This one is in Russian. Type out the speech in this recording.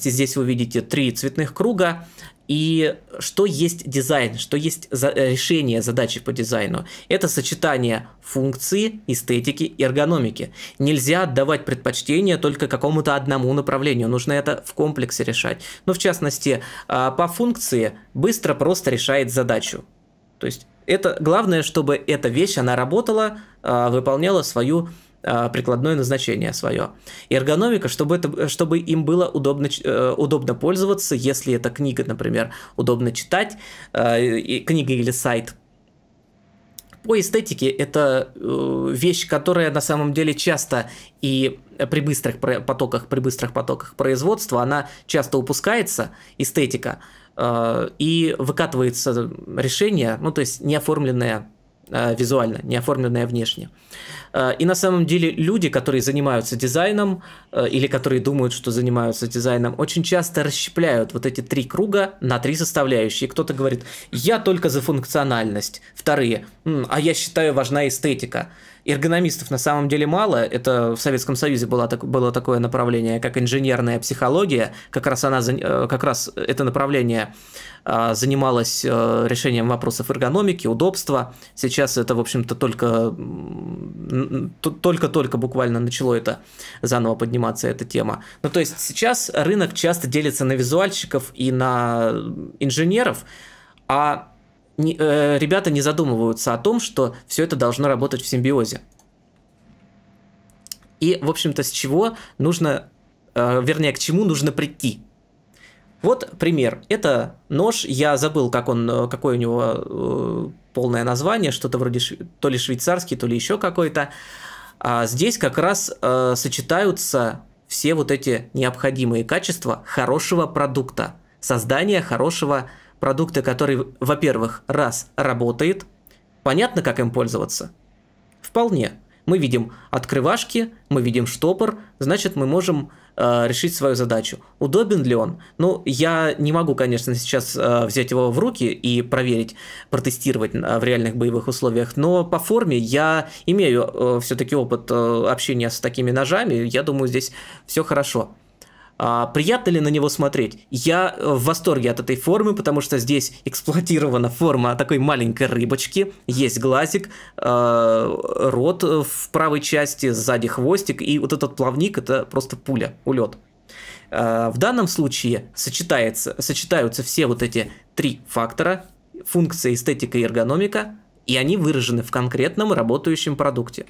Здесь вы видите три цветных круга. И что есть дизайн, что есть за э, решение задачи по дизайну? Это сочетание функции, эстетики и эргономики. Нельзя отдавать предпочтение только какому-то одному направлению, нужно это в комплексе решать. Но ну, в частности, а, по функции быстро просто решает задачу. То есть это главное, чтобы эта вещь, она работала, а, выполняла свою функцию Э, прикладное назначение свое. И эргономика, чтобы, это, чтобы им было удобно, э, удобно пользоваться, если это книга, например, удобно читать, э, книга или сайт. По эстетике это вещь, которая на самом деле часто и при быстрых потоках, при быстрых потоках производства, она часто упускается, эстетика, и выкатывается решение, ну то есть неоформленное а, визуально, не оформленная внешне. А, и на самом деле люди, которые занимаются дизайном а, или которые думают, что занимаются дизайном, очень часто расщепляют вот эти три круга на три составляющие. Кто-то говорит, я только за функциональность. Вторые, а я считаю важна эстетика. Эргономистов на самом деле мало. Это в Советском Союзе было, так, было такое направление, как инженерная психология. Как раз, она, э, как раз это направление э, занималось э, решением вопросов эргономики, удобства. Сейчас это, в общем-то, только, только-только буквально начало это заново подниматься, эта тема. Ну, то есть сейчас рынок часто делится на визуальщиков и на инженеров, а не, э, ребята не задумываются о том, что все это должно работать в симбиозе. И, в общем-то, с чего нужно, э, вернее, к чему нужно прийти. Вот пример. Это нож, я забыл, как он, э, какое у него э, полное название, что-то вроде шв... то ли швейцарский, то ли еще какой-то. А здесь как раз э, сочетаются все вот эти необходимые качества хорошего продукта, создания хорошего продукта продукта, который, во-первых, раз, работает, понятно, как им пользоваться? Вполне. Мы видим открывашки, мы видим штопор, значит, мы можем э, решить свою задачу. Удобен ли он? Ну, я не могу, конечно, сейчас э, взять его в руки и проверить, протестировать э, в реальных боевых условиях, но по форме я имею э, все-таки опыт э, общения с такими ножами, я думаю, здесь все хорошо. А, приятно ли на него смотреть? Я э, в восторге от этой формы, потому что здесь эксплуатирована форма такой маленькой рыбочки. Есть глазик, э, рот в правой части, сзади хвостик, и вот этот плавник это просто пуля, улет. Э, в данном случае сочетается, сочетаются все вот эти три фактора, функция, эстетика и эргономика, и они выражены в конкретном работающем продукте.